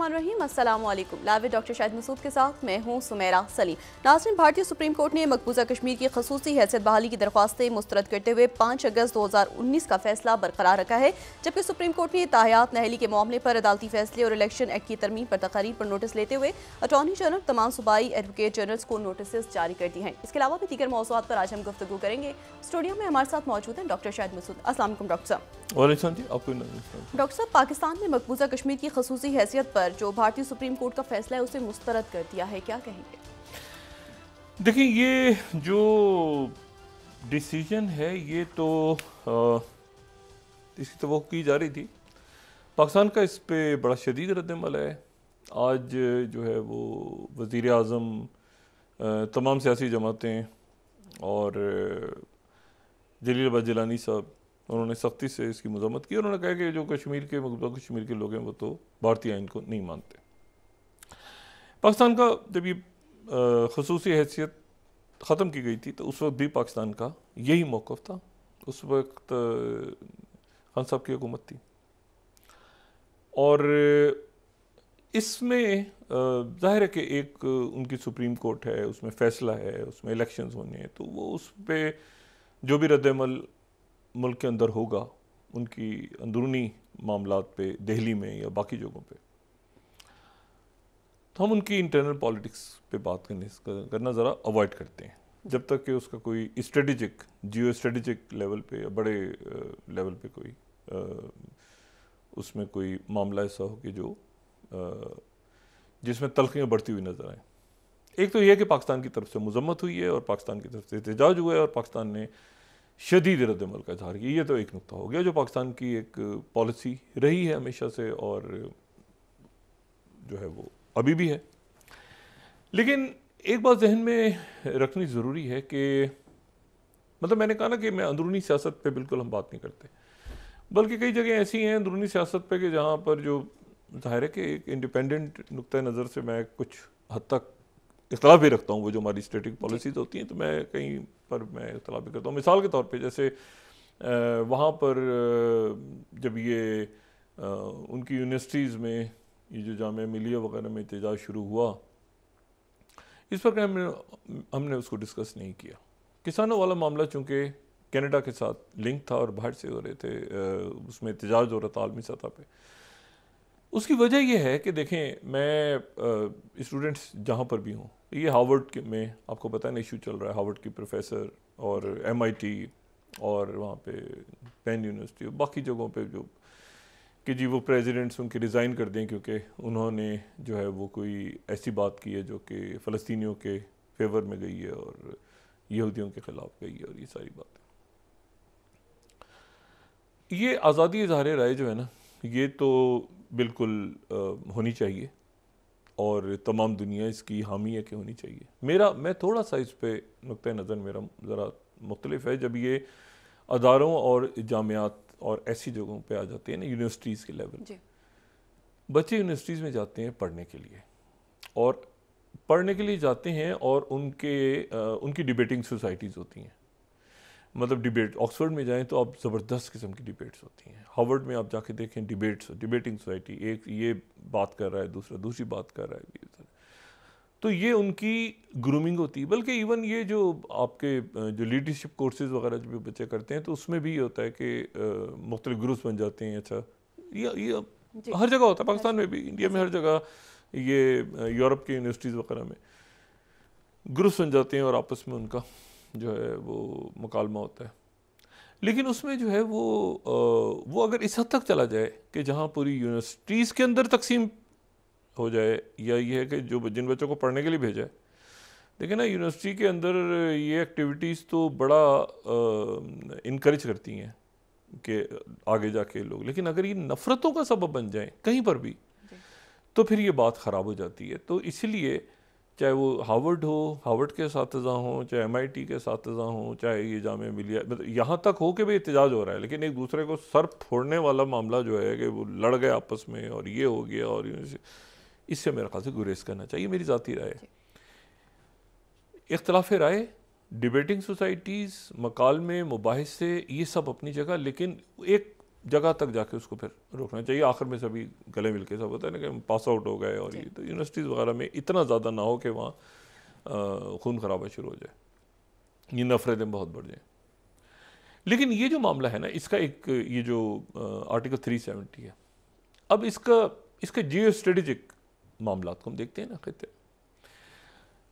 बिस्मिल्लाम अस्सलाम लावे डॉक्टर शाहिद मसूद के साथ मैं हूं सुमेरा सलीम नाजन भारतीय सुप्रीम कोर्ट ने मकबूजा कश्मीर की खसूसी हैसियत बहाली की दरख्वास्तें मुस्तरद करते हुए पाँच अगस्त दो हज़ार उन्नीस का फैसला बरकरार रखा है जबकि सुप्रीम कोर्ट ने ताहयात नहली के मामले पर अदालती फैसले और इलेक्शन एक्ट की तरमीम पर तकारीर पर नोटिस लेते हुए अटॉर्नी जनरल तमाम सूबाई एडवोकेट जनरल्स को नोटिस जारी कर दी हैं इसके अलावा भी दीगर मौजूद पर आज हम गुफ्तु करेंगे स्टूडियो में हमारे साथ मौजूद हैं डॉक्टर शाहिद मसूद असल डॉक्टर साहब डॉक्टर साहब पाकिस्तान ने मकबूजा कश्मीर की खसूसी हैसियत पर जो भारतीय सुप्रीम कोर्ट का फैसला है उसे मुस्तरद कर दिया है क्या कहेंगे देखिए ये जो डिसीजन है ये तो आ, इसकी तो की जा रही थी पाकिस्तान का इस पर बड़ा शदीद रद्दमल है आज जो है वो वज़ी अजम तमाम सियासी जमातें और जलील जलानी साहब उन्होंने सख्ती से इसकी मजम्मत की उन्होंने कहा कि जो कश्मीर के मकबूजा कश्मीर के लोग हैं वो तो भारतीय आइन को नहीं मानते पाकिस्तान का जब ये खसूस हैसियत ख़त्म की गई थी तो उस वक्त भी पाकिस्तान का यही मौक़ था उस वक्त खान साहब की हुकूमत थी और इसमें ज़ाहिर है कि एक उनकी सुप्रीम कोर्ट है उसमें फ़ैसला है उसमें इलेक्शंस होने हैं तो वो उस पर जो भी रद्दमल मुल्क के अंदर होगा उनकी अंदरूनी मामला पे दिल्ली में या बाकी जगहों पे तो हम उनकी इंटरनल पॉलिटिक्स पे बात करने करना ज़रा अवॉइड करते हैं जब तक कि उसका कोई स्ट्रेटिजिक जियो स्ट्रेटिजिक लेवल पे या बड़े लेवल पे कोई उसमें कोई मामला ऐसा हो कि जो जिसमें तलखियाँ बढ़ती हुई नज़र आए एक तो यह है कि पाकिस्तान की तरफ से मजम्मत हुई है और पाकिस्तान की तरफ से एहतजाज हुआ है और पाकिस्तान ने शदीद रद्दमल का इजहार किया ये तो एक नुकता हो गया जो पाकिस्तान की एक पॉलिसी रही है हमेशा से और जो है वो अभी भी है लेकिन एक बात जहन में रखनी ज़रूरी है कि मतलब मैंने कहा ना कि मैं अंदरूनी सियासत पे बिल्कुल हम बात नहीं करते बल्कि कई जगह ऐसी हैं अंदरूनी सियासत पे कि जहाँ पर जो जाहिर है कि एक इंडिपेंडेंट नुक़ नज़र से मैं कुछ हद तक इख्तलाफ भी रखता हूँ वो जो हमारी स्टेटिक पॉलिसीज़ होती हैं तो मैं कहीं पर मैं इख्तलाफ भी करता हूँ मिसाल के तौर पर जैसे वहाँ पर जब ये उनकी यूनिवर्सिटीज़ में ये जो जाम मिलिया वगैरह में इतजाज शुरू हुआ इस पर हमने हमने उसको डिस्कस नहीं किया किसानों वाला मामला चूँकि कनाडा के साथ लिंक था और बाहर से हो रहे थे उसमें एहतजाज हो रहा था आलमी सतह पर उसकी वजह यह है कि देखें मैं स्टूडेंट्स जहाँ पर भी हूँ ये हार्वर्ड में आपको पता है ना इशू चल रहा है हार्वर्ड की प्रोफेसर और एम और वहाँ पे पेन यूनिवर्सिटी बाकी जगहों पे जो कि जी वो प्रेसिडेंट्स उनके रिज़ाइन कर दें क्योंकि उन्होंने जो है वो कोई ऐसी बात की है जो कि फ़लस्तियों के फेवर में गई है और यहूदियों के ख़िलाफ़ गई है और ये सारी बात ये आज़ादी इजहार राय जो है ना ये तो बिल्कुल होनी चाहिए और तमाम दुनिया इसकी हामी है कि होनी चाहिए मेरा मैं थोड़ा सा इस पर नुक़ नज़र मेरा ज़रा मुख्तलिफ है जब ये अदारों और जामियात और ऐसी जगहों पे आ जाते हैं ना यूनिवर्सिटीज़ के लेवल बच्चे यूनिवर्सिटीज़ में जाते हैं पढ़ने के लिए और पढ़ने के लिए जाते हैं और उनके उनकी डिबेटिंग सोसाइटीज़ होती हैं मतलब डिबेट ऑक्सफोर्ड में जाएँ तो आप ज़बरदस्त किस्म की डिबेट्स होती हैं हार्वर्ड में आप जाके देखें डिबेट्स डिबेटिंग सोसाइटी एक ये बात कर रहा है दूसरा दूसरी बात कर रहा है तो ये उनकी ग्रूमिंग होती है बल्कि इवन ये जो आपके जो लीडरशिप कोर्सेज वगैरह जो भी बच्चे करते हैं तो उसमें भी ये होता है कि मुख्तलिफ ग्रुप्स बन जाते हैं अच्छा ये ये हर जगह होता है पाकिस्तान में भी इंडिया में हर जगह ये यूरोप की यूनिवर्सिटीज़ वगैरह में ग्रुप्स बन जाते हैं और आपस में उनका जो है वो मकालमा होता है लेकिन उसमें जो है वो वो अगर इस हद तक चला जाए कि जहाँ पूरी यूनिवर्सिटीज़ के अंदर तकसीम हो जाए या ये है कि जो जिन बच्चों को पढ़ने के लिए भेजा है देखिए ना यूनिवर्सिटी के अंदर ये एक्टिविटीज़ तो बड़ा इनक्रेज करती हैं कि आगे जाके लोग लेकिन अगर ये नफ़रतों का सबब बन जाए कहीं पर भी तो फिर ये बात ख़राब हो जाती है तो इसीलिए चाहे वो हार्वर्ड हो हार्वर्ड के साथजा हों चाहे एम आई टी के साथजा हों चाहे ये जाम मिलिया मतलब यहाँ तक हो के भी एहतजाज हो रहा है लेकिन एक दूसरे को सर फोड़ने वाला मामला जो है कि वो लड़ गए आपस में और ये हो गया और इससे मेरे ख्याल से गुरेज करना चाहिए मेरी ज़ाती राय इख्तलाफ राय डिबेटिंग सोसाइटीज़ मकाल में मुबासे ये सब अपनी जगह लेकिन एक जगह तक जाके उसको फिर रोकना चाहिए आखिर में सभी गले मिल के सब होता है ना कि पास आउट हो गए और ये तो यूनिवर्सिटीज़ वगैरह में इतना ज़्यादा ना हो कि वहाँ खून खराबा शुरू हो जाए ये नफरतें बहुत बढ़ जाएँ लेकिन ये जो मामला है ना इसका एक ये जो आर्टिकल थ्री सेवेंटी है अब इसका इसके जियो स्ट्रेटिजिक मामला को हम देखते हैं ना खत्ते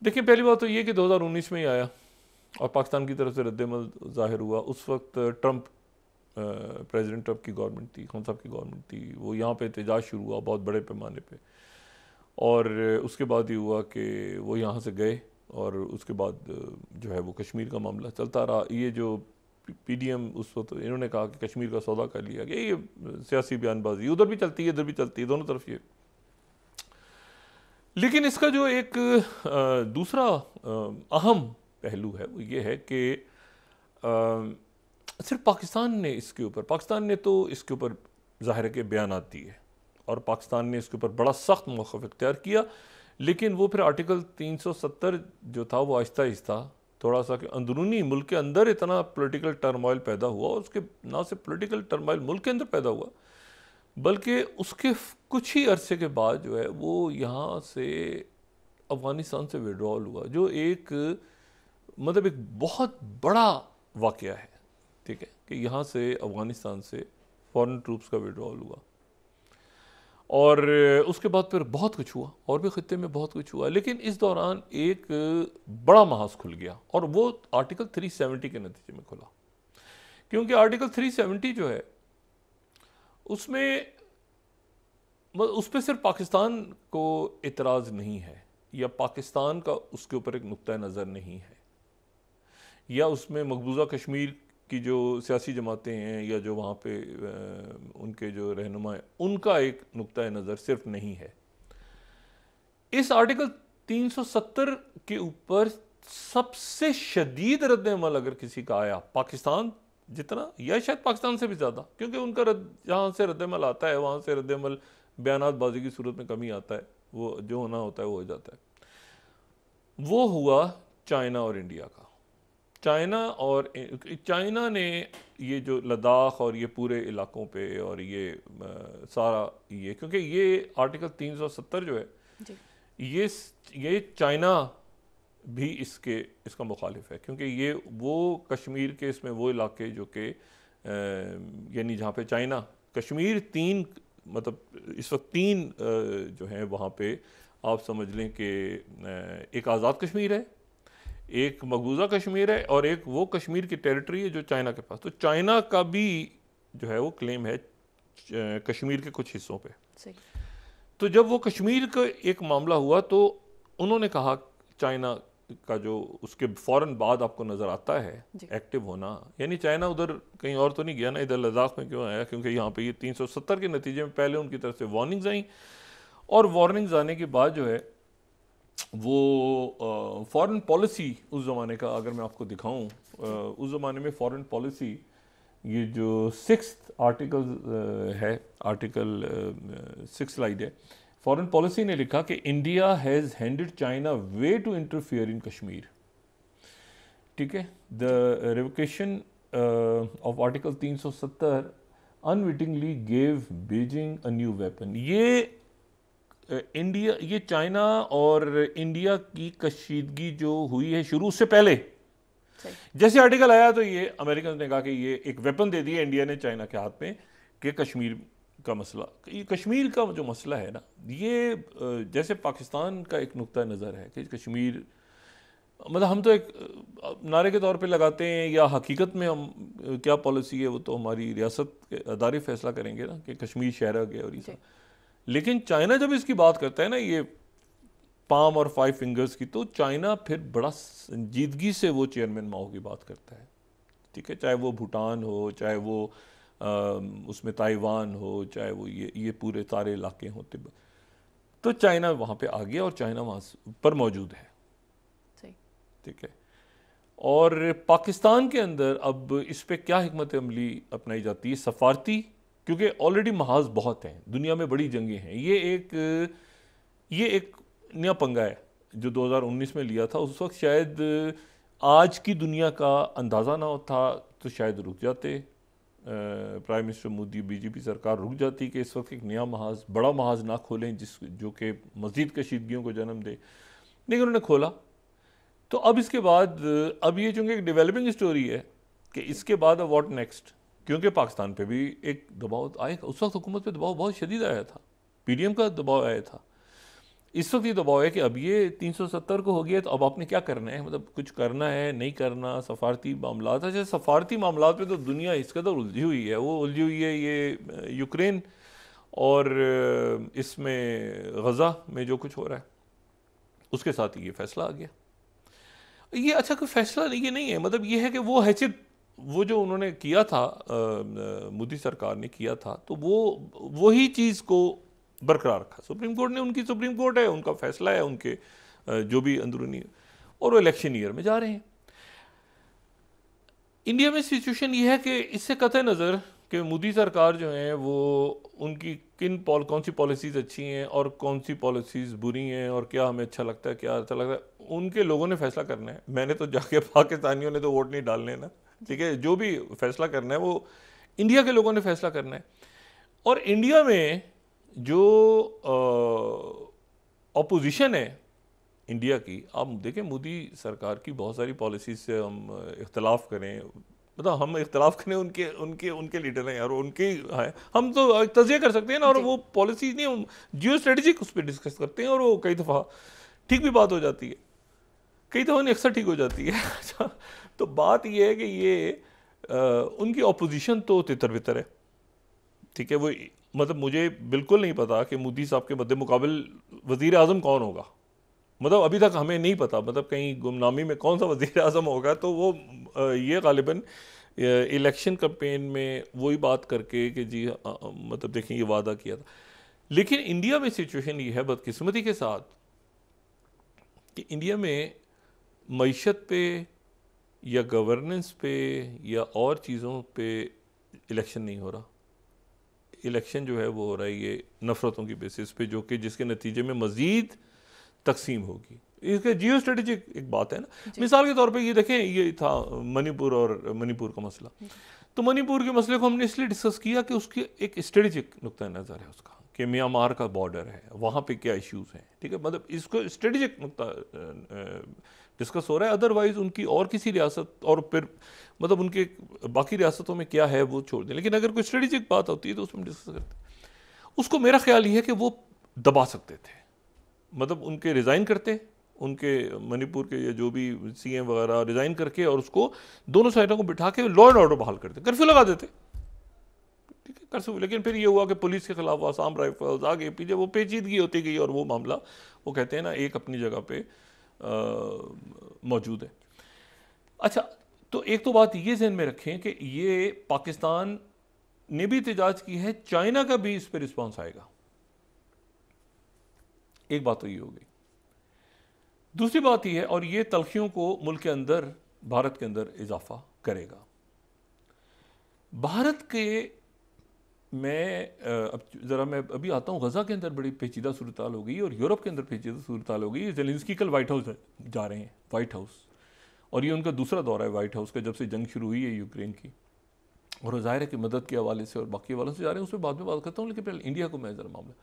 देखिए पहली बात तो ये कि 2019 में ही आया और पाकिस्तान की तरफ से रद्द ज़ाहिर हुआ उस वक्त ट्रंप प्रेसिडेंट ट्रंप की गवर्नमेंट थी खान साहब की गवर्नमेंट थी वो यहाँ पे एहतजाज शुरू हुआ बहुत बड़े पैमाने पे और उसके बाद ये हुआ कि वो यहाँ से गए और उसके बाद जो है वो कश्मीर का मामला चलता रहा ये जो पी डी एम उस वक्त इन्होंने कहा कि कश्मीर का सौदा कर लिया गया ये सियासी बयानबाजी उधर भी चलती है इधर भी चलती है दोनों तरफ ये लेकिन इसका जो एक दूसरा अहम पहलू है वो ये है कि सिर्फ पाकिस्तान ने इसके ऊपर पाकिस्तान ने तो इसके ऊपर ज़ाहिर के बयान दिए और पाकिस्तान ने इसके ऊपर बड़ा सख्त मौक़ इख्तियार किया लेकिन वो फिर आर्टिकल 370 जो था वो आहिस्ता आहिस्ता थोड़ा सा कि अंदरूनी मुल्क के अंदर इतना पॉलिटिकल टर्माइल पैदा हुआ उसके ना सिर्फ पॉलिटिकल टर्माइल मुल्क के अंदर पैदा हुआ बल्कि उसके कुछ ही अरसे के बाद जो है वो यहाँ से अफ़गानिस्तान से विड्रॉल हुआ जो एक मतलब एक बहुत बड़ा वाक़ है ठीक है कि यहाँ से अफ़गानिस्तान से फॉरेन ट्रूप्स का विड्रॉल हुआ और उसके बाद फिर बहुत कुछ हुआ और भी ख़त्े में बहुत कुछ हुआ लेकिन इस दौरान एक बड़ा महाज खुल गया और वो आर्टिकल 370 के नतीजे में खुला क्योंकि आर्टिकल 370 जो है उसमें उस पर सिर्फ पाकिस्तान को एतराज़ नहीं है या पाकिस्तान का उसके ऊपर एक नुक़ नज़र नहीं है या उसमें मकबूजा कश्मीर की जो सियासी जमातें हैं या जो वहाँ पे उनके जो रहनुमा हैं उनका एक नुक़ नज़र सिर्फ नहीं है इस आर्टिकल 370 के ऊपर सबसे शदीद रद्दमल अगर किसी का आया पाकिस्तान जितना या शायद पाकिस्तान से भी ज़्यादा क्योंकि उनका रद जहाँ से रद्दमल आता है वहाँ से रद्दमल बयानबाजी की सूरत में कमी आता है वो जो होना होता है वो हो जाता है वो हुआ चाइना और इंडिया का चाइना और चाइना ने ये जो लद्दाख और ये पूरे इलाकों पे और ये आ, सारा ये क्योंकि ये आर्टिकल 370 जो है ये ये चाइना भी इसके इसका मुखालिफ है क्योंकि ये वो कश्मीर के इसमें वो इलाके जो कि यानी जहाँ पे चाइना कश्मीर तीन मतलब इस वक्त तीन जो हैं वहाँ पे आप समझ लें कि एक आज़ाद कश्मीर है एक मकबूजा कश्मीर है और एक वो कश्मीर की टेरिटरी है जो चाइना के पास तो चाइना का भी जो है वो क्लेम है कश्मीर के कुछ हिस्सों पे तो जब वो कश्मीर का एक मामला हुआ तो उन्होंने कहा चाइना का जो उसके फौरन बाद आपको नज़र आता है एक्टिव होना यानी चाइना उधर कहीं और तो नहीं गया ना इधर लद्दाख में क्यों आया क्योंकि यहाँ पे ये 370 के नतीजे में पहले उनकी तरफ से वार्निंग्स आई और वार्निंग्स आने के बाद जो है वो फॉरेन पॉलिसी उस ज़माने का अगर मैं आपको दिखाऊं उस ज़माने में फॉरेन पॉलिसी ये जो सिक्स आर्टिकल है आर्टिकल सिक्स लाइड है फॉरेन पॉलिसी ने लिखा कि India has handed China way to interfere in Kashmir ठीक है the revocation of article 370 unwittingly gave Beijing a new weapon ये इंडिया ये चाइना और इंडिया की कशीदगी जो हुई है शुरू से पहले जैसे आर्टिकल आया तो ये अमेरिकन ने कहा कि ये एक वेपन दे दिया इंडिया ने चाइना के हाथ में कि कश्मीर का मसला ये कश्मीर का जो मसला है ना ये जैसे पाकिस्तान का एक नुकता नज़र है कि कश्मीर मतलब हम तो एक नारे के तौर पे लगाते हैं या हकीकत में हम क्या पॉलिसी है वो तो हमारी रियासत के अदारे फैसला करेंगे ना कि कश्मीर शहरा गया और ये सब लेकिन चाइना जब इसकी बात करता है ना ये पाम और फाइव फिंगर्स की तो चाइना फिर बड़ा संजीदगी से वो चेयरमैन माओ की बात करता है ठीक है चाहे वो भूटान हो चाहे वो आ, उसमें ताइवान हो चाहे वो ये ये पूरे सारे इलाके हों तिब तो चाइना वहाँ पे आ गया और चाइना वहाँ पर मौजूद है ठीक है और पाकिस्तान के अंदर अब इस पर क्या हमत अमली अपनाई जाती है सफारती क्योंकि ऑलरेडी महाज बहुत हैं दुनिया में बड़ी जंगें हैं ये एक ये एक नया पंगा है जो 2019 में लिया था उस वक्त शायद आज की दुनिया का अंदाज़ा ना होता तो शायद रुक जाते प्राइम मिनिस्टर मोदी बीजेपी सरकार रुक जाती कि इस वक्त एक नया महाज बड़ा महाज ना खोलें जिस जो कि मज़ीद कशीदगियों को जन्म दे लेकिन उन्होंने खोला तो अब इसके बाद अब ये चूँकि एक डेवलपिंग स्टोरी है कि इसके बाद अब वॉट नेक्स्ट क्योंकि पाकिस्तान पे भी एक दबाव आया उस वक्त हुकूमत पे दबाव बहुत शदीद आया था पीडीएम का दबाव आया था इस वक्त ये दबाव है कि अब ये 370 को हो गया तो अब आपने क्या करना है मतलब कुछ करना है नहीं करना सफारती मामला अच्छा सफारती मामला पे तो दुनिया इस कदर उलझी हुई है वो उलझी हुई है ये यूक्रेन और इसमें गज़ा में जो कुछ हो रहा है उसके साथ ये फैसला आ गया ये अच्छा कोई फैसला ये नहीं है मतलब ये है कि वो हैचित वो जो उन्होंने किया था मोदी सरकार ने किया था तो वो वही चीज़ को बरकरार रखा सुप्रीम कोर्ट ने उनकी सुप्रीम कोर्ट है उनका फैसला है उनके जो भी अंदरूनी और वो इलेक्शन ईयर में जा रहे हैं इंडिया में सिचुएशन ये है कि इससे कत नज़र कि मोदी सरकार जो है वो उनकी किन पॉल कौन सी पॉलिसीज़ अच्छी हैं और कौन सी पॉलिसीज़ बुरी हैं और क्या हमें अच्छा लगता है क्या अच्छा लगता है उनके लोगों ने फैसला करना है मैंने तो जाके पाकिस्तानियों ने तो वोट नहीं डालने ना ठीक है जो भी फैसला करना है वो इंडिया के लोगों ने फैसला करना है और इंडिया में जो अपोजिशन है इंडिया की आप देखें मोदी सरकार की बहुत सारी पॉलिसीज से हम इख्तलाफ करें मतलब हम इख्तलाफ करें उनके उनके उनके लीडर हैं यार उनके हैं हम तो तजिया कर सकते हैं ना और वो पॉलिसीज नहीं जियो स्ट्रेटजिक उस पर डिस्कस करते हैं और वो कई दफ़ा ठीक भी बात हो जाती है कई दफ़ा नहीं अक्सर ठीक हो जाती है अच्छा, तो बात यह है कि ये आ, उनकी अपोजिशन तो तितर बितर है ठीक है वो मतलब मुझे बिल्कुल नहीं पता कि मोदी साहब के मद्दे मुकाबल वज़ी अजम कौन होगा मतलब अभी तक हमें नहीं पता मतलब कहीं गुमनामी में कौन सा वज़ी अजम होगा तो वो ये गालिबा इलेक्शन कम्पेन में वही बात करके कि जी आ, मतलब देखें ये वादा किया था लेकिन इंडिया में सिचुएशन ये है बदकिस्मती के साथ कि इंडिया में मीशत पे या गवर्नेंस पे या और चीज़ों पे इलेक्शन नहीं हो रहा इलेक्शन जो है वो हो रहा है ये नफ़रतों की बेसिस पे जो कि जिसके नतीजे में मज़ीद तकसीम होगी इसके जियो स्ट्रेटिजिक एक बात है ना मिसाल के तौर पे ये देखें ये था मणिपुर और मणिपुर का मसला तो मणिपुर के मसले को हमने इसलिए डिस्कस किया कि उसकी एक स्ट्रेटेजिक नुकतः नज़र है उसका कि म्यांमार का बॉर्डर है वहाँ पे क्या इश्यूज़ हैं ठीक है मतलब इसको स्ट्रेटिजिक नुकता डिस्कस हो रहा है अदरवाइज़ उनकी और किसी रियासत और फिर मतलब उनके बाकी रियासतों में क्या है वो छोड़ दें लेकिन अगर कोई स्ट्रेटिजिक बात होती है तो उसमें डिस्कस करते हैं उसको मेरा ख्याल ये है कि वो दबा सकते थे मतलब उनके रिज़ाइन करते उनके मणिपुर के या जो भी सी एम वगैरह रिज़ाइन करके और उसको दोनों साइडों को बिठा के लॉ एंड ऑर्डर बहाल करते कर्फ्यू लगा देते ठीक है कर्फ्यू लेकिन फिर ये हुआ कि पुलिस के खिलाफ आसाम राइफल्स आगे पीछे वो पेचीदगी होती गई और वो मामला वो कहते हैं ना एक अपनी जगह पर मौजूद है अच्छा तो एक तो बात ये जहन में रखें कि ये पाकिस्तान ने भी एहतजाज की है चाइना का भी इस पर रिस्पॉन्स आएगा एक बात तो ये हो गई दूसरी बात यह है और ये तलखियों को मुल्क के अंदर भारत के अंदर इजाफा करेगा भारत के मैं अब ज़रा मैं अभी आता हूँ गज़ा के अंदर बड़ी पेचीदा सूरत हो गई और यूरोप के अंदर पेचीदा सूरत हो गई जेलिंसकी कल वाइट हाउस जा रहे हैं वाइट हाउस और ये उनका दूसरा दौरा है वाइट हाउस का जब से जंग शुरू हुई है यूक्रेन की और ज़ाहिर है कि मदद के हवाले से और बाकी हवालों से जा रहे हैं उस पर बाद में बात करता हूँ लेकिन पहले इंडिया को मैं ज़रा मामला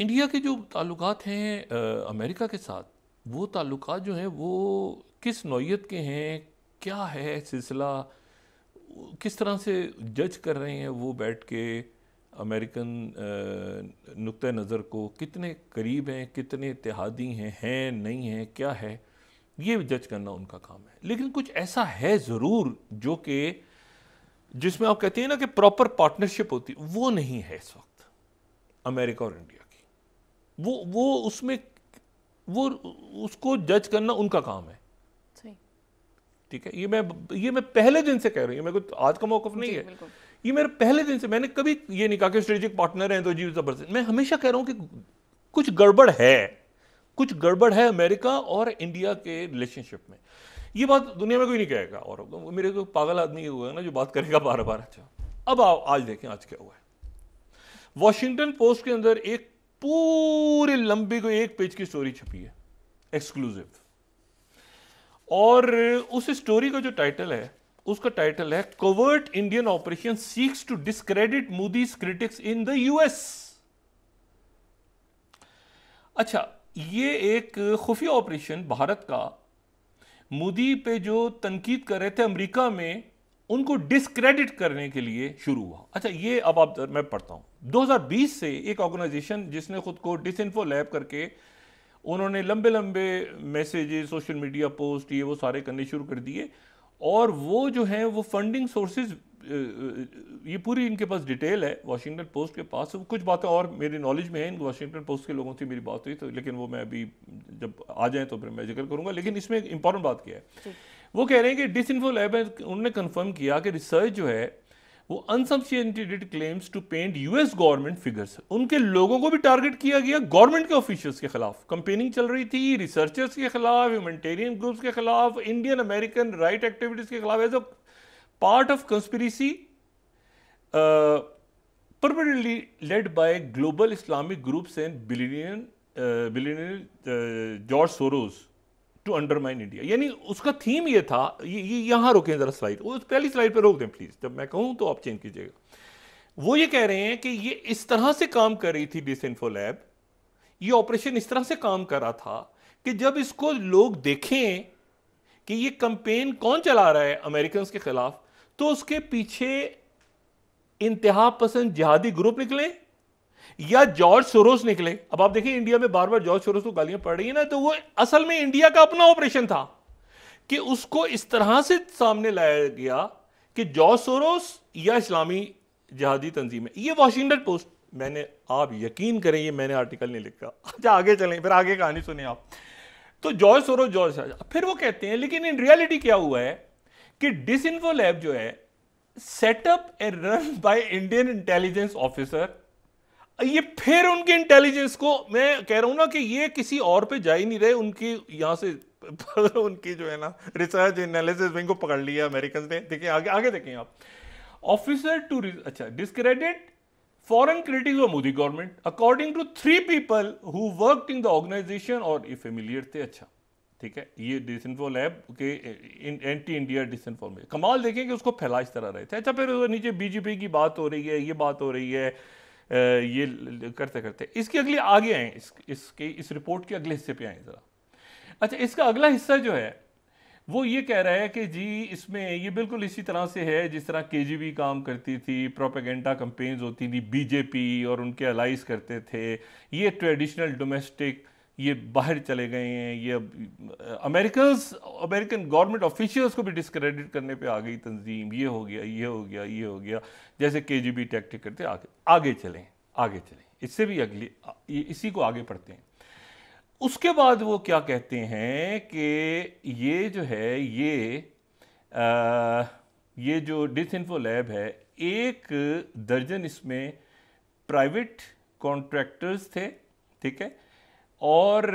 इंडिया के जो ताल्लुक हैं अमेरिका के साथ वो ताल्लुक जो हैं वो किस नोयीत के हैं क्या है सिलसिला किस तरह से जज कर रहे हैं वो बैठ के अमेरिकन नुक़ नज़र को कितने करीब हैं कितने इतिहादी हैं हैं नहीं हैं क्या है ये जज करना उनका काम है लेकिन कुछ ऐसा है ज़रूर जो कि जिसमें आप कहते हैं ना कि प्रॉपर पार्टनरशिप होती वो नहीं है इस वक्त अमेरिका और इंडिया की वो वो उसमें वो उसको जज करना उनका काम है ठीक है ये मैं ये मैं पहले दिन से कह रही हूँ मेरे को आज का मौकफ नहीं है ये मेरे पहले दिन से मैंने कभी ये नहीं कहा कि स्ट्रेटेजिक पार्टनर हैं तो जी जबरदस्त मैं हमेशा कह रहा हूँ कि कुछ गड़बड़ है कुछ गड़बड़ है अमेरिका और इंडिया के रिलेशनशिप में ये बात दुनिया में कोई नहीं कहेगा और मेरे को पागल आदमी हुआ है ना जो बात करेगा बार बार अच्छा अब आओ आज देखें आज क्या हुआ है वॉशिंगटन पोस्ट के अंदर एक पूरी लंबी को एक पेज की स्टोरी छपी है एक्सक्लूसिव और उस स्टोरी का जो टाइटल है उसका टाइटल है covert Indian operation seeks to discredit Modi's critics in the US अच्छा ये एक खुफिया ऑपरेशन भारत का मोदी पे जो तनकीद कर रहे थे अमेरिका में उनको डिस्क्रेडिट करने के लिए शुरू हुआ अच्छा ये अब आप मैं पढ़ता हूं 2020 से एक ऑर्गेनाइजेशन जिसने खुद को डिस लैब करके उन्होंने लंबे लंबे मैसेजेस सोशल मीडिया पोस्ट ये वो सारे करने शुरू कर दिए और वो जो हैं वो फंडिंग सोर्सेज ये पूरी इनके पास डिटेल है वाशिंगटन पोस्ट के पास कुछ बातें और मेरी नॉलेज में है इन वाशिंगटन पोस्ट के लोगों से मेरी बात हुई तो लेकिन वो मैं अभी जब आ जाए तो फिर मैं जिक्र करूंगा लेकिन इसमें इंपॉर्टेंट बात क्या है वो कह रहे हैं कि डिस इन्फो लैब उन्होंने कन्फर्म किया कि रिसर्च जो है वो unsubstantiated claims to paint US government figures उनके लोगों को भी टारगेट किया गया गवर्नमेंट के ऑफिशियल्स के खिलाफ कंपेनिंग चल रही थी रिसर्चर्स के खिलाफ ह्यूमटेरियन ग्रुप्स के खिलाफ इंडियन अमेरिकन राइट एक्टिविटीज के खिलाफ as a part of conspiracy permanently led by global Islamic groups and billionaire billionaire George Soros to undermine India यानी उसका थीम ये था ये यह, यहाँ रोकें ज़रा स्लाइड उस पहली स्लाइड पर रोक दें प्लीज़ जब मैं कहूँ तो आप चेंज कीजिएगा वो ये कह रहे हैं कि ये इस तरह से काम कर रही थी इन्फो लैब ये ऑपरेशन इस तरह से काम कर रहा था कि जब इसको लोग देखें कि ये कंपेन कौन चला रहा है अमेरिकन के खिलाफ तो उसके पीछे इंतहा पसंद जिहादी ग्रुप निकले या जॉर्ज सोरोस निकले अब आप देखिए इंडिया में बार बार जॉर्ज सोरोस को गालियां पड़ रही है ना तो वो असल में इंडिया का अपना ऑपरेशन था कि उसको इस तरह से सामने लाया गया कि जॉर्ज सोरोस या इस्लामी जहादी तंजीमें ये वाशिंगटन पोस्ट मैंने आप यकीन करें ये मैंने आर्टिकल नहीं लिखा अच्छा आगे चलें फिर आगे कहानी सुने आप तो जॉर्ज सोरोस जॉर्ज फिर वो कहते हैं लेकिन इन रियलिटी क्या हुआ है कि डिस लैब जो है setup and run by Indian intelligence officer ये फिर उनकी इंटेलिजेंस को मैं कह रहा हूं ना कि ये किसी और पे जा ही नहीं रहे उनकी यहां से उनकी जो है ना रिसर्च एनालिसिस को पकड़ लिया अमेरिकन ने देखिए आगे आगे देखें आप ऑफिसर टू अच्छा discredit foreign critics Modi government according to three people who work in the organisation और or फेमिलियर थे अच्छा ठीक है ये डिसइंफो लैब के एंटी इंडिया डिसइंफॉर्मेशन कमाल देखें कि उसको फैला इस तरह रहे थे अच्छा फिर नीचे बीजेपी की बात हो रही है ये बात हो रही है ये करते करते इसकी अगली आगे आए इस इसके इस रिपोर्ट के अगले हिस्से पे आए ज़रा अच्छा इसका अगला हिस्सा जो है वो ये कह रहा है कि जी इसमें ये बिल्कुल इसी तरह से है जिस तरह के काम करती थी प्रोपेगेंडा कंपेन्स होती थी बीजेपी और उनके अलाइज करते थे ये ट्रेडिशनल डोमेस्टिक ये बाहर चले गए हैं ये अमेरिकन अमेरिकन गवर्नमेंट ऑफिशियल्स को भी डिसक्रेडिट करने पे आ गई तंजीम ये हो गया ये हो गया ये हो गया जैसे के जी बी टैक्टिक करते आगे आगे चलें आगे चलें इससे भी अगली ये इसी को आगे पढ़ते हैं उसके बाद वो क्या कहते हैं कि ये जो है ये आ, ये जो इन्फो लैब है एक दर्जन इसमें प्राइवेट कॉन्ट्रैक्टर्स थे ठीक है और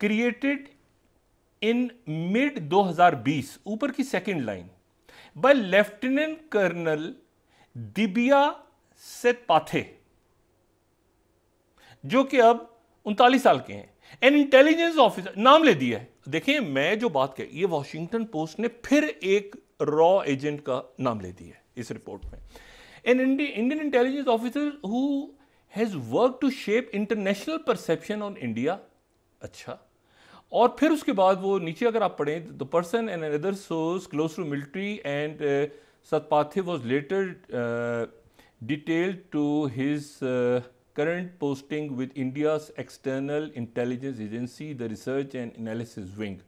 क्रिएटेड इन मिड 2020 ऊपर की second line by lieutenant colonel Dibya Satpathy जो कि अब उनतालीस साल के हैं एन इंटेलिजेंस ऑफिसर नाम ले दिया है देखिए मैं जो बात कह ये वॉशिंगटन पोस्ट ने फिर एक रॉ एजेंट का नाम ले दिया है इस रिपोर्ट में an Indian intelligence officer who has work to shape international perception on India अच्छा और फिर उसके बाद वो नीचे अगर आप पढ़ें the person and another source close to military and Satpathy was later detail to his current posting with India's external intelligence agency, the research and analysis wing.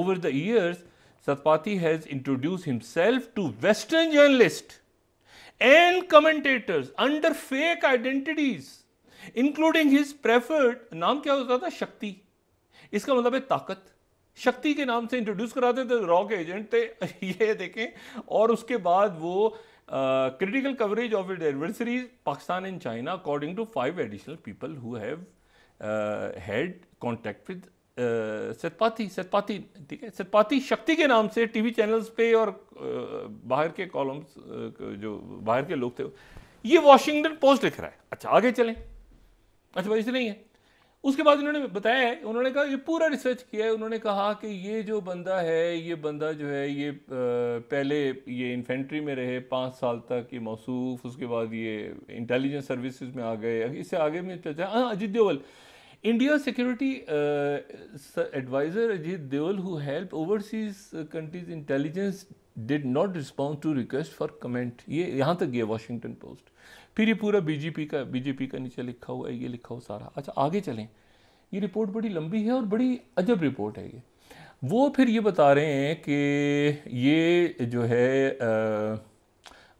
Over the years, Sadpathi has introduced himself to Western journalists and commentators under fake identities including his preferred नाम क्या होता था शक्ति इसका मतलब है ताकत शक्ति के नाम से इंट्रोड्यूस कराते थे रॉक एजेंट थे ये देखें और उसके बाद वो critical coverage of it adversaries Pakistan and China according to five additional people who have had contact with Satpathy Satpathy ठीक है सतपाती शक्ति के नाम से टीवी चैनल्स पे और बाहर के कॉलम्स जो बाहर के लोग थे ये वॉशिंगटन पोस्ट लिख रहा है अच्छा आगे चलें अच्छा भाई नहीं है उसके बाद उन्होंने बताया है उन्होंने कहा ये पूरा रिसर्च किया है उन्होंने कहा कि ये जो बंदा है ये बंदा जो है ये पहले ये इन्फेंट्री में रहे पाँच साल तक ये मौसूफ उसके बाद ये इंटेलिजेंस सर्विसेज में आ गए इससे आगे में चलते हाँ Ajit Doval India security adviser Ajit Doval who help overseas countries intelligence did not response to request for comment ये यहाँ तक गया वॉशिंगटन पोस्ट फिर ये पूरा बीजेपी का बीजेपी का नीचे लिखा हुआ है ये लिखा हुआ सारा अच्छा आगे चलें ये रिपोर्ट बड़ी लंबी है और बड़ी अजब रिपोर्ट है ये वो फिर ये बता रहे हैं कि ये जो है आ,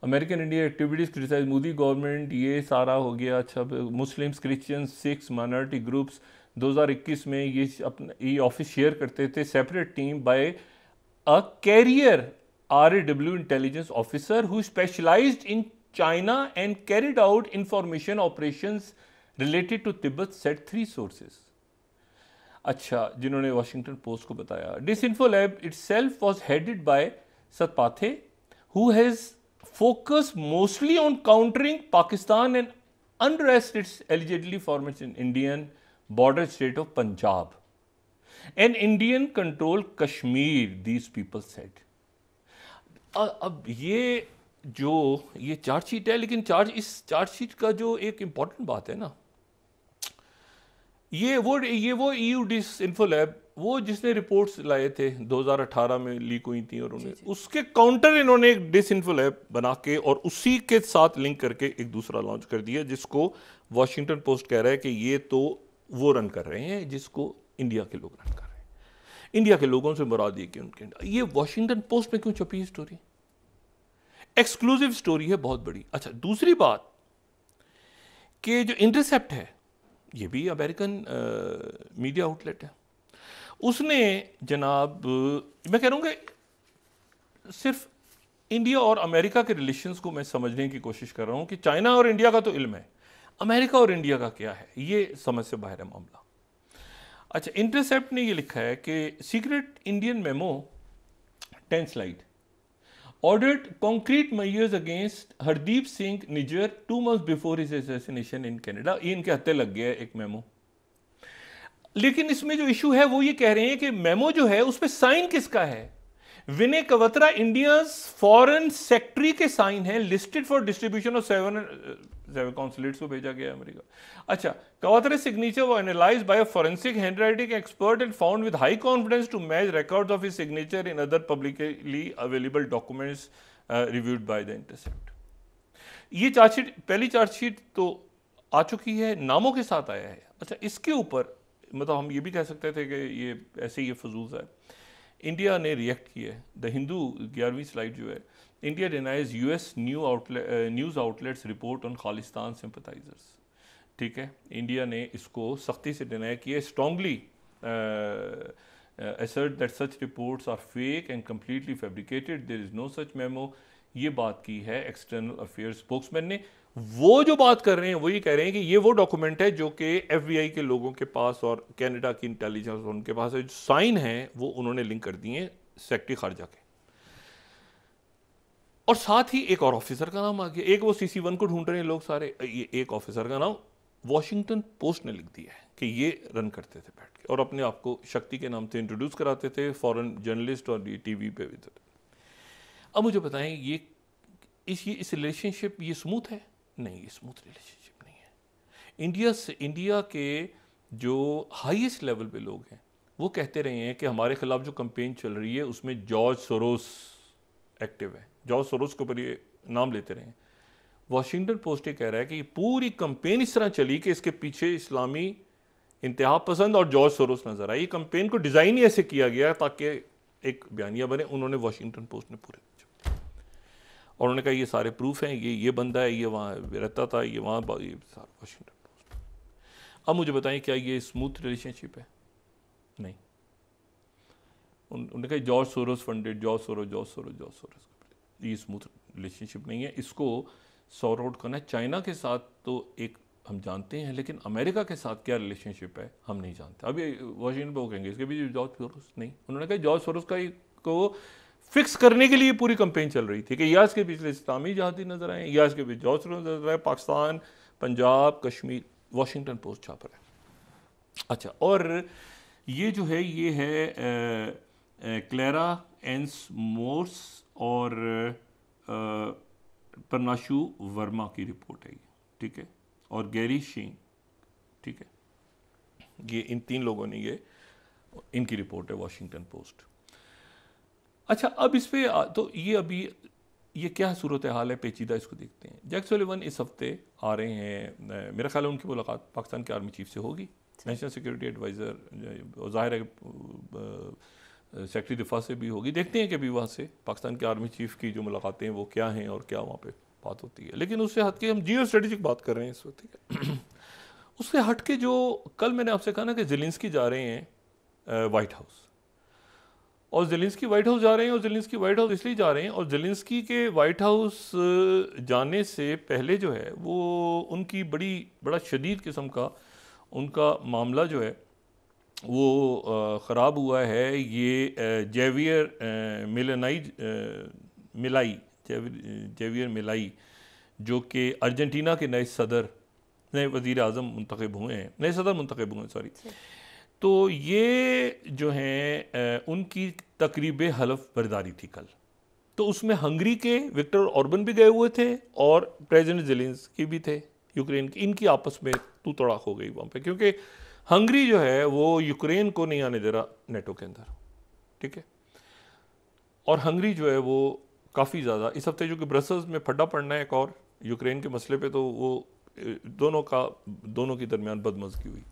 American India activities criticise Modi government ये सारा हो गया अच्छा Muslims Christians six minority groups 2021 में ये अपना ये ऑफिस शेयर करते थे separate team by a career R A W intelligence officer who specialised in China and carried out information operation related to Tibet said three sources अच्छा जिन्होंने Washington Post को बताया dish info Lab itself was headed by सतपाथे who has focus mostly on countering Pakistan and unrest its allegedly formation Indian border state of Punjab and Indian control Kashmir, these people said. अब ये जो ये charge sheet है लेकिन charge इस charge sheet का जो एक इम्पॉर्टेंट बात है ना ये वो ये वो E U dish info Lab वो जिसने रिपोर्ट्स लाए थे 2018 में लीक हुई थी और उन्हें उसके काउंटर इन्होंने एक डिसइनफुल ऐप बना के और उसी के साथ लिंक करके एक दूसरा लॉन्च कर दिया जिसको वॉशिंगटन पोस्ट कह रहा है कि ये तो वो रन कर रहे हैं जिसको इंडिया के लोग रन कर रहे हैं इंडिया के लोगों से मुराद ये कि उनके ये वॉशिंगटन पोस्ट में क्यों छपी स्टोरी एक्सक्लूसिव स्टोरी है बहुत बड़ी अच्छा दूसरी बात कि जो इंटरसेप्ट है ये भी अमेरिकन मीडिया आउटलेट है उसने जनाब मैं कह रहा हूँ कि सिर्फ इंडिया और अमेरिका के रिलेशंस को मैं समझने की कोशिश कर रहा हूँ कि चाइना और इंडिया का तो इल्म है अमेरिका और इंडिया का क्या है ये समझ से बाहर है मामला अच्छा इंटरसेप्ट ने ये लिखा है कि secret Indian memo ten slide ordered concrete measures against Hardeep Singh Nijjar two months before his assassination in Canada ये इनके हत्या लग गया है एक मेमो लेकिन इसमें जो इशू है वो ये कह रहे हैं कि मेमो जो है उस पर साइन किसका है Vinay Kwatra India foreign secretary के साइन है listed for distribution of seven seven consulates को भेजा गया अमेरिका अच्छा कवत्रा सिग्नेचर वो analyse by a forensic handwriting expert and found with high confidence to match records of his signature in other publicly available documents reviewed by the Intercept ये chargesheet पहली chargesheet तो आ चुकी है नामों के साथ आया है अच्छा इसके ऊपर मतलब हम ये भी कह सकते थे कि ये ऐसे ही फजूल है इंडिया ने रिएक्ट किया है द हिंदू ग्यारहवीं स्लाइड जो है India denies U S new outlet news outlets report on Khalistan sympathisers ठीक है इंडिया ने इसको सख्ती से डिनाई किया strongly assert that such reports are fake and completely fabricated there is no such memo ये बात की है एक्सटर्नल अफेयर्स स्पोक्समैन ने वो जो बात कर रहे हैं वो ये कह रहे हैं कि ये वो डॉक्यूमेंट है जो कि एफ के लोगों के पास और कैनेडा की इंटेलिजेंस उनके पास जो साइन है वो उन्होंने लिंक कर दिए सेक्टरी खारजा के और साथ ही एक और ऑफिसर का नाम आ गया एक वो सीसी वन को ढूंढ रहे हैं लोग सारे ये एक ऑफिसर का नाम वॉशिंगटन पोस्ट ने लिख दिया है कि ये रन करते थे बैठ के और अपने आप को शक्ति के नाम से इंट्रोड्यूस कराते थे फॉरेन जर्नलिस्ट और ये टीवी पे भी अब मुझे बताएं ये इस ये इस रिलेशनशिप ये स्मूथ है नहीं स्मूथ रिलेशनशिप नहीं है इंडिया से इंडिया के जो हाईएस्ट लेवल पे लोग हैं वो कहते रहे हैं कि हमारे खिलाफ जो कंपेन चल रही है उसमें जॉर्ज सोरोस एक्टिव है जॉर्ज सोरोस के ऊपर ये नाम लेते रहे हैं वाशिंगटन पोस्ट ये कह रहा है कि पूरी कंपेन इस तरह चली कि इसके पीछे इस्लामी इंतहा पसंद और जॉर्ज सोरोस नजर आए ये कंपेन को डिज़ाइन ही ऐसे किया गया ताकि एक बयानिया बने उन्होंने वाशिंगटन पोस्ट ने पूरे और उन्होंने कहा ये सारे प्रूफ हैं ये ये बंदा है ये वहाँ रहता था ये वहाँ ये सारा वाशिंगटन पोस्ट अब मुझे बताएं क्या ये स्मूथ रिलेशनशिप है नहीं उन्होंने कहा George Soros funded George Soros George Soros George Soros ये स्मूथ रिलेशनशिप नहीं है इसको सॉर्ट आउट करना है चाइना के साथ तो एक हम जानते हैं लेकिन अमेरिका के साथ क्या रिलेशनशिप है हम नहीं जानते अभी वाशिंगटन पर वो कहेंगे इसके बीच जॉर्ज सोरोस नहीं उन्होंने कहा जॉर्ज सोरोस का ही को फिक्स करने के लिए पूरी कंपेन चल रही थी कि यास के पिछले इस्लामी जहादी नज़र आए यास के पीछे जौसर नज़र आए पाकिस्तान पंजाब कश्मीर वाशिंगटन पोस्ट छाप रहा है अच्छा और ये जो है ये है ए, क्लेरा एंस मोर्स और परनाशु वर्मा की रिपोर्ट है ये ठीक है और गैरी शिंग ठीक है ये इन तीन लोगों ने ये इनकी रिपोर्ट है वाशिंगटन पोस्ट अच्छा अब इस पर तो ये अभी ये क्या सूरत हाल है पेचीदा इसको देखते हैं जैक सोलिवन इस हफ्ते आ रहे हैं मेरा ख्याल है उनकी मुलाकात पाकिस्तान के आर्मी चीफ से होगी नेशनल सिक्योरिटी एडवाइज़र ज़ाहिर है सेक्रेटरी दिफा से भी होगी देखते हैं कि अभी वहाँ से पाकिस्तान के आर्मी चीफ की जो मुलाकातें हैं वो क्या हैं और क्या वहाँ पर बात होती है लेकिन उससे हट के हम जियो स्ट्रेटेजिक बात कर रहे हैं इस वक्त उससे हट के जो कल मैंने आपसे कहा ना कि जेलिंसकी जा रहे हैं वाइट हाउस और जेलिंसकी वाइट हाउस जा रहे हैं और जेलिंसकी वाइट हाउस इसलिए जा रहे हैं और जेलिंसकी के वाइट हाउस जाने से पहले जो है वो उनकी बड़ी बड़ा शदीद किस्म का उनका मामला जो है वो ख़राब हुआ है ये जेवियर मिलनाई मिलाई जेवियर मिलाई जो कि अर्जेंटीना के नए सदर नए वज़ी अजम मंतखब हुए हैं नए सदर मंतखब हुए हैं सॉरी तो ये जो हैं उनकी तकरीब हलफ बर्दारी थी कल तो उसमें हंगरी के विक्टर ऑर्बन भी गए हुए थे और प्रेजिडेंट जेलेंस्की भी थे यूक्रेन की इनकी आपस में तू तड़ाक हो गई वहाँ पे क्योंकि हंगरी जो है वो यूक्रेन को नहीं आने दे रहा नेटो के अंदर ठीक है और हंगरी जो है वो काफ़ी ज़्यादा इस हफ्ते जो कि ब्रसल्स में फड्डा पड़ना है एक और यूक्रेन के मसले पे तो वो दोनों का दोनों के दरमियान बदमजगी हुई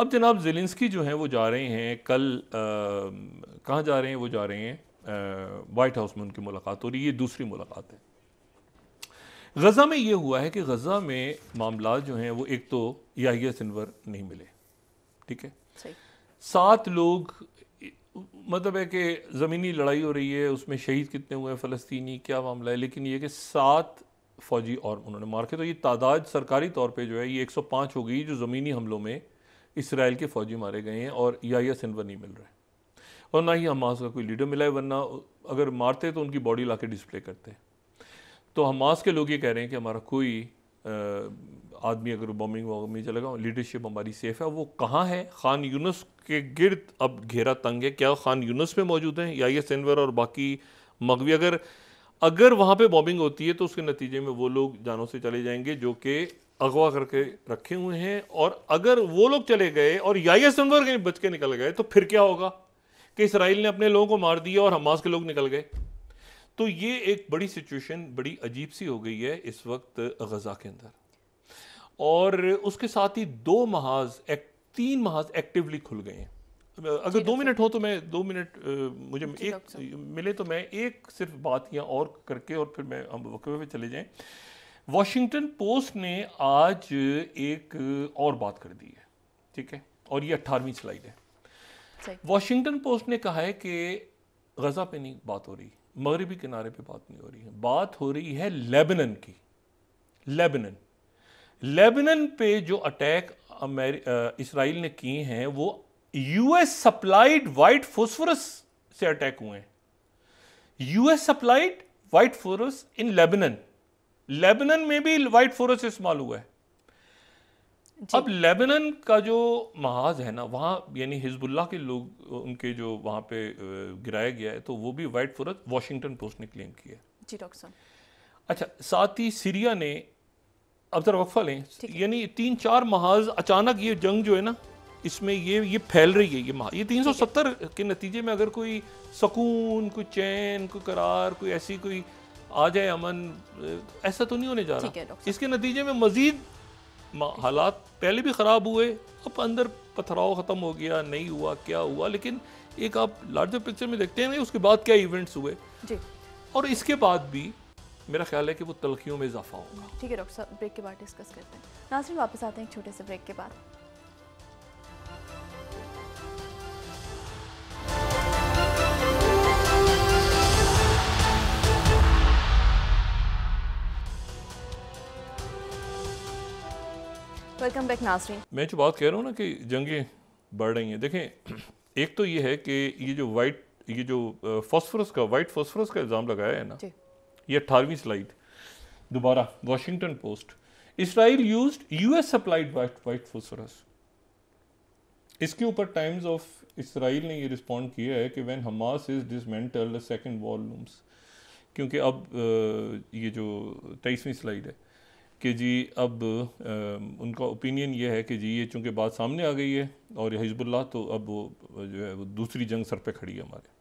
अब जनाब जेलिंसकी जो हैं वो जा रहे हैं कल कहाँ जा रहे हैं वो जा रहे हैं वाइट हाउस में उनकी मुलाकात हो रही है ये दूसरी मुलाकात है गज़ा में ये हुआ है कि गज़ा में मामला जो हैं वो एक तो याहिया सिनवर नहीं मिले ठीक है सात लोग मतलब है कि ज़मीनी लड़ाई हो रही है उसमें शहीद कितने हुए हैं फ़लस्तनी क्या मामला है लेकिन ये कि सात फ़ौजी और उन्होंने मार के तो ये तादाद सरकारी तौर पे जो है ये 105 हो गई जो ज़मीनी हमलों में इसराइल के फ़ौजी मारे गए हैं और या सिनवर नहीं मिल रहे और ना ही हमास का कोई लीडर मिला है वरना अगर मारते तो उनकी बॉडी ला डिस्प्ले करते तो हमास के लोग ये कह रहे हैं कि हमारा कोई आदमी अगर बॉम्बिंग वॉम्बिंग चलेगा लीडरशिप हमारी सेफ़ है वो कहाँ है खान यूनस के गिरद अब घेरा तंग है क्या खान यूनस में मौजूद हैं या ये सेंवर और बाकी मगवी अगर अगर वहाँ पे बॉम्बिंग होती है तो उसके नतीजे में वो लोग जानों से चले जाएंगे जो कि अगवा करके रखे हुए हैं और अगर वो लोग चले गए और या सनवर कहीं बच के निकल गए तो फिर क्या होगा कि इसराइल ने अपने लोगों को मार दिया और हमास के लोग निकल गए तो ये एक बड़ी सिचुएशन बड़ी अजीब सी हो गई है इस वक्त गज़ा के अंदर और उसके साथ ही दो महाज एक तीन महाज एक्टिवली खुल गए हैं अगर दो मिनट हो तो मैं दो मिनट मुझे एक मिले तो मैं एक सिर्फ बात या और करके और फिर मैं हम वक्फे पे चले जाएं वॉशिंगटन पोस्ट ने आज एक और बात कर दी है ठीक है और ये अट्ठारहवीं स्लाइड है वॉशिंगटन पोस्ट ने कहा है कि गज़ा पे नहीं बात हो रही मगरबी किनारे पे बात नहीं हो रही है बात हो रही है लेबनन की लेबनन लेबनन पे जो अटैक इसराइल ने किए हैं वो यूएस सप्लाइड वाइट फोस्फोरस से अटैक हुए हैं US supplied white phosphorus in Lebanon Lebanon में भी वाइट फोरस इस्तेमाल हुआ है अब लेबनन का जो महाज है ना वहाँ यानी हिजबुल्ला के लोग उनके जो वहाँ पे गिराया गया है तो वो भी वाइट फोरस वाशिंगटन पोस्ट ने क्लेम किया जी अच्छा साथ ही सीरिया ने अब जरा वक्फा लें यानी तीन चार महाज अचानक ये जंग जो है ना इसमें ये ये फैल रही है ये महाज ये 370 के नतीजे में अगर कोई सुकून कोई चैन कोई करार कोई ऐसी कोई आ जाए अमन ऐसा तो नहीं होने जा रहा इसके नतीजे में मजीद हालात पहले भी ख़राब हुए अब अंदर पथराव ख़त्म हो गया नहीं हुआ क्या हुआ लेकिन एक आप लार्जर पिक्चर में देखते हैं ना उसके बाद क्या इवेंट्स हुए जी और इसके बाद भी मेरा ख्याल है कि वो तलखियों में इजाफा होगा ठीक है डॉक्टर साहब ब्रेक के बाद डिस्कस करते हैं नाजरी वापस आते हैं एक छोटे से ब्रेक के बाद वेलकम बैक नासरीन मैं जो बात कह रहा हूँ ना कि जंगें बढ़ रही हैं देखें एक तो ये है कि ये जो वाइट ये जो फॉस्फोरस का वाइट फॉस्फोरस का इल्ज़ाम लगाया है ना ये अट्ठारहवीं स्लाइड दोबारा Washington Post Israel use US supplied white white phosphorus इसके ऊपर टाइम्स ऑफ इसराइल ने ये रिस्पॉन्ड किया है कि when Hamas is dismantle second war looms क्योंकि अब ये जो तेईसवीं स्लाइड है कि जी अब आ, उनका ओपिनियन ये है कि जी ये चूँकि बात सामने आ गई है और हिजबुल्ला तो अब वो जो है वो दूसरी जंग सर पे खड़ी है हमारे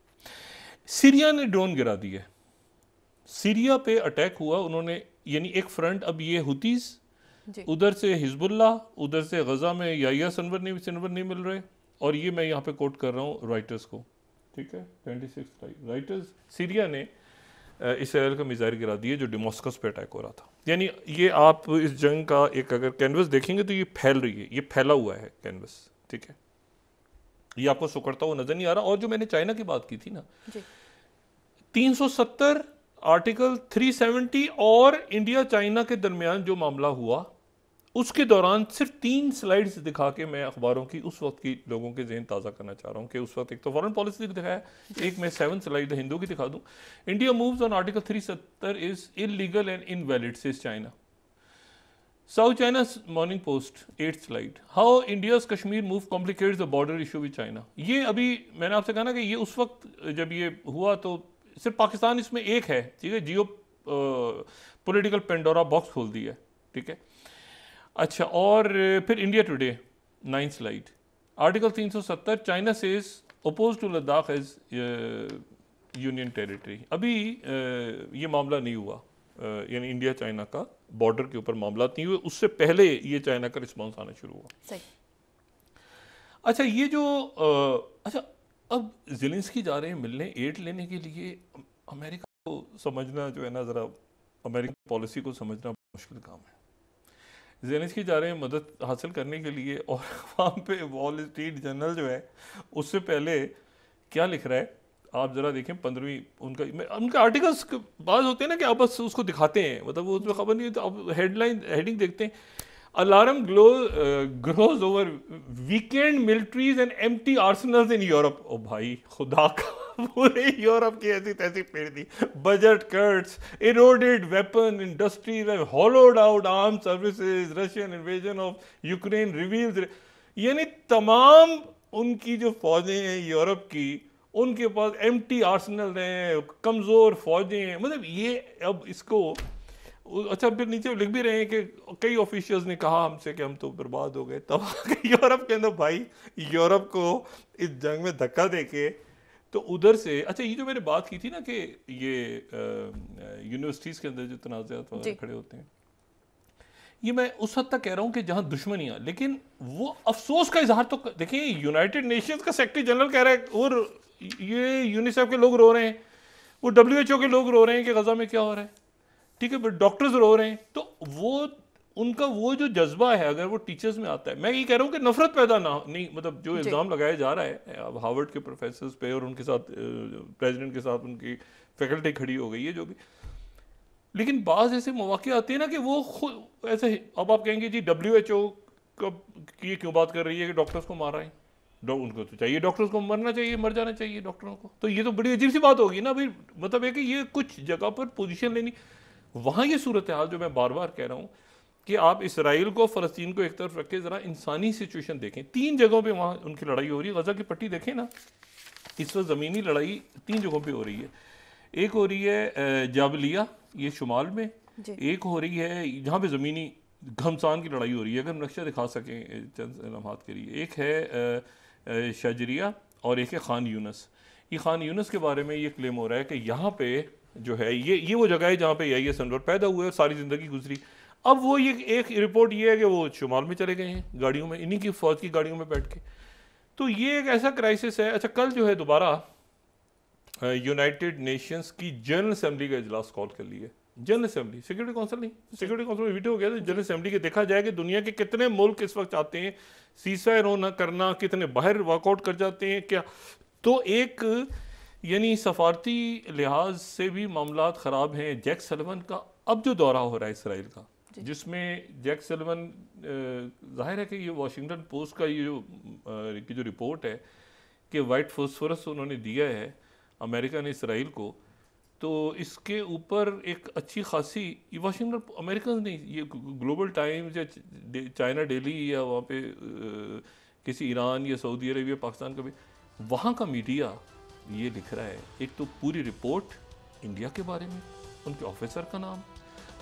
सीरिया ने ड्रोन गिरा दिए सीरिया पे अटैक हुआ उन्होंने यानी एक फ्रंट अब ये हुतीस उधर से हिजबुल्ला उधर से गज़ा में याया सनवर नहीं सनवर नहीं मिल रहे और ये मैं यहाँ पे कोट कर रहा हूँ राइटर्स को ठीक है ट्वेंटी सिक्स राइटर्स सीरिया ने इसराइल का मिज़ाइल गिरा दिए जो डिमोस्कस पे अटैक हो रहा था यानी ये आप इस जंग का एक अगर कैनवस देखेंगे तो ये फैल रही है ये फैला हुआ है कैनवस ठीक है ये आपको सुकड़ता हुआ नज़र नहीं आ रहा और जो मैंने चाइना की बात की थी ना तीन सौ सत्तर आर्टिकल 370 और इंडिया चाइना के दरमियान जो मामला हुआ उसके दौरान सिर्फ तीन स्लाइड्स दिखा के मैं अखबारों की उस वक्त की लोगों के जहन ताज़ा करना चाह रहा हूँ कि उस वक्त एक तो फॉरन पॉलिसी दिखाया एक मैं सेवन स्लाइड हिंदू की दिखा दूँ India moves on article three सत्तर is illegal and invalid says China South China Morning Post eight slide how India Kashmir move complicate the border issue with China ये अभी मैंने आपसे कहा ना कि ये उस वक्त जब ये हुआ तो सिर्फ पाकिस्तान इसमें एक है ठीक है जियो पोलिटिकल पेंडोरा बॉक्स खोल दी है ठीक है अच्छा और uh, फिर India Today nine slide article 370 China से oppose to Ladakh as union territory अभी uh, ये मामला नहीं हुआ uh, यानी इंडिया चाइना का बॉर्डर के ऊपर मामला नहीं हुए उससे पहले ये चाइना का रिस्पॉन्स आना शुरू हुआ अच्छा ये जो अच्छा अब की जा रहे हैं मिलने एड लेने के लिए अमेरिका को समझना जो है ना ज़रा अमेरिका पॉलिसी को समझना मुश्किल काम है जेलेंसकी जा रहे हैं मदद हासिल करने के लिए और वहाँ पे वॉल स्ट्रीट जर्नल जो है उससे पहले क्या लिख रहा है आप ज़रा देखें पंद्रहवीं उनका उनका आर्टिकल्स बाज होते हैं ना कि आप बस उसको दिखाते हैं मतलब वो उसमें खबर नहीं होती तो आप हेडलाइन हेडिंग देखते हैं alarm glow grows over weakened militaries and empty arsenals in Europe ओ भाई खुदा का पूरे यूरोप की ऐसी तैसी फेर दी budget cuts eroded weapon industries and hollowed out arm services Russian invasion of Ukraine reveals यानी तमाम उनकी जो फौजें हैं यूरोप की उनके पास एम टी आर्सनल हैं कमज़ोर फौजें हैं मतलब ये अब इसको अच्छा फिर नीचे लिख भी रहे हैं कि कई ऑफिशियल्स ने कहा हमसे कि हम तो बर्बाद हो गए तब यूरोप के अंदर भाई यूरोप को इस जंग में धक्का दे के तो उधर से अच्छा ये जो मैंने बात की थी ना कि ये यूनिवर्सिटीज़ के अंदर जो तनाज़ात वगैरह खड़े होते हैं ये मैं उस हद तक कह रहा हूँ कि जहाँ दुश्मनियाँ लेकिन वो अफसोस का इजहार तो देखिए यूनाइटेड नेशंस का सेक्रेटरी जनरल कह रहा है और ये यूनिसेफ के लोग रो रहे हैं वो डब्ल्यू एच ओ के लोग रो रहे हैं कि गज़ा में क्या हो रहा है ठीक है डॉक्टर्स रो रहे हैं तो वो उनका वो जो जज्बा है अगर वो टीचर्स में आता है मैं ये कह रहा हूँ कि नफरत पैदा ना नहीं मतलब जो इल्ज़ाम लगाया जा रहा है अब हार्वर्ड के प्रोफेसर पे और उनके साथ प्रेजिडेंट के साथ उनकी फैकल्टी खड़ी हो गई है जो भी लेकिन बाज़ ऐसे मौाक़े आते हैं ना कि वो खुद ऐसे अब आप कहेंगे जी डब्ल्यू एच ओ कब की क्यों बात कर रही है कि डॉक्टर्स को मार रहे हैं उनको तो चाहिए डॉक्टर्स को मरना चाहिए मर जाना चाहिए डॉक्टरों को तो ये तो बड़ी अजीब सी बात होगी ना भाई मतलब है कि ये कुछ जगह पर पोजीशन लेनी वहाँ ये सूरत हाल जो मैं बार बार कह रहा हूँ कि आप इसराइल को फ़लस्तीन को एक तरफ रखें ज़रा इंसानी सिचुएशन देखें तीन जगहों पर वहाँ उनकी लड़ाई हो रही है गज़ा की पट्टी देखें ना इस वक्त ज़मीनी लड़ाई तीन जगहों पर हो रही है एक हो रही है जाबलिया ये शुमाल में एक हो रही है जहाँ पे ज़मीनी घमसान की लड़ाई हो रही है अगर हम नक्शा दिखा सकें चंद लम्हा के लिए एक है शजरिया और एक है ख़ान यूनस ये ख़ान यूनस के बारे में ये क्लेम हो रहा है कि यहाँ पे जो है ये ये वो जगह है जहाँ पे यही सनवर पैदा हुआ है सारी ज़िंदगी गुजरी अब वो ये एक रिपोर्ट ये है कि वो शुमाल में चले गए हैं गाड़ियों में इन्हीं की फौज की गाड़ियों में बैठ के तो ये एक ऐसा क्राइसिस है अच्छा कल जो है दोबारा यूनाइटेड नेशंस की जनरल असम्बली का इजलास कॉल कर लिया जनरल असम्बली सिक्योरिटी काउंसिल नहीं सिक्योरिटी काउंसिल में वीडियो हो गया तो जनरल असम्बली के देखा जाए कि दुनिया के कितने मुल्क इस वक्त आते हैं सीसा रोना करना कितने बाहर वर्कआउट कर जाते हैं क्या तो एक यानी सफारती लिहाज से भी मामला ख़राब हैं जैक सलवन का अब जो दौरा हो रहा है इसराइल का जिसमें जैक सलमन जाहिर है कि ये वाशिंगटन पोस्ट का ये जो की जो रिपोर्ट है कि वाइट फॉस्फोरस उन्होंने दिया है अमेरिका ने इसराइल को तो इसके ऊपर एक अच्छी खासी ये वाशिंगटन अमेरिकन नहीं ये ग्लोबल टाइम्स या चाइना डेली या वहाँ पे किसी ईरान या सऊदी अरबिया पाकिस्तान का भी वहाँ का मीडिया ये लिख रहा है एक तो पूरी रिपोर्ट इंडिया के बारे में उनके ऑफिसर का नाम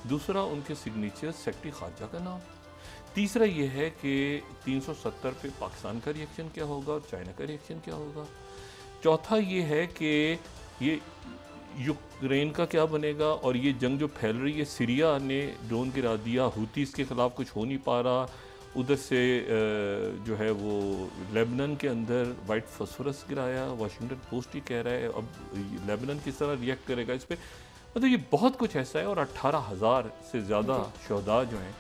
दूसरा उनके सिग्नेचर सेक्रेटरी खारजा का नाम तीसरा ये है कि 370 पे पाकिस्तान का रिएक्शन क्या होगा और चाइना का रिएक्शन क्या होगा चौथा ये है कि ये यूक्रेन का क्या बनेगा और ये जंग जो फैल रही है सीरिया ने ड्रोन गिरा दिया हूतीस के ख़िलाफ़ कुछ हो नहीं पा रहा उधर से जो है वो लेबनन के अंदर वाइट फसफरस गिराया वाशिंगटन पोस्ट ही कह रहा है अब लेबनन किस तरह रिएक्ट करेगा इस पर मतलब ये बहुत कुछ ऐसा है और अट्ठारह हज़ार से ज़्यादा शहदा जो हैं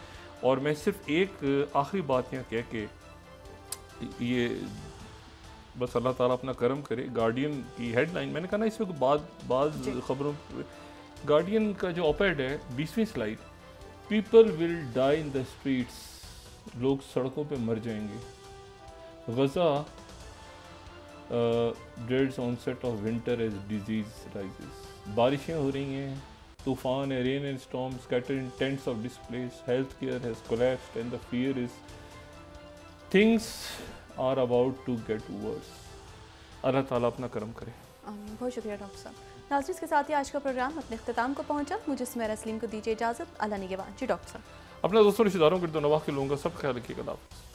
और मैं सिर्फ एक आखिरी बात यहाँ कह के ये बस अल्लाह ताला अपना करम करे गार्डियन की हेडलाइन मैंने कहा ना इसमें बाद बाद खबरों गार्डियन का जो ऑपेड है बीसवीं slide people will die in the streets लोग सड़कों पे मर जाएंगे Gaza dreads onset of winter as disease rises बारिशें हो रही हैं तूफान है rain and storm scatter in tents of displaced health care has collapsed and the fear is things are about to get worse अल्लाह ताला अपना करम करे बहुत शुक्रिया डॉक्टर साहब नाजरिस के साथ ही आज का प्रोग्राम अपने अख्ताम को पहुंचा मुझे इसमें सलीम को दीजिए इजाज़त अल्लाह निगवान जी डॉक्टर साहब अपना दोस्तों रिश्तेदारों के दोनों के लोगों का सब ख्याल रखिएगा लाभ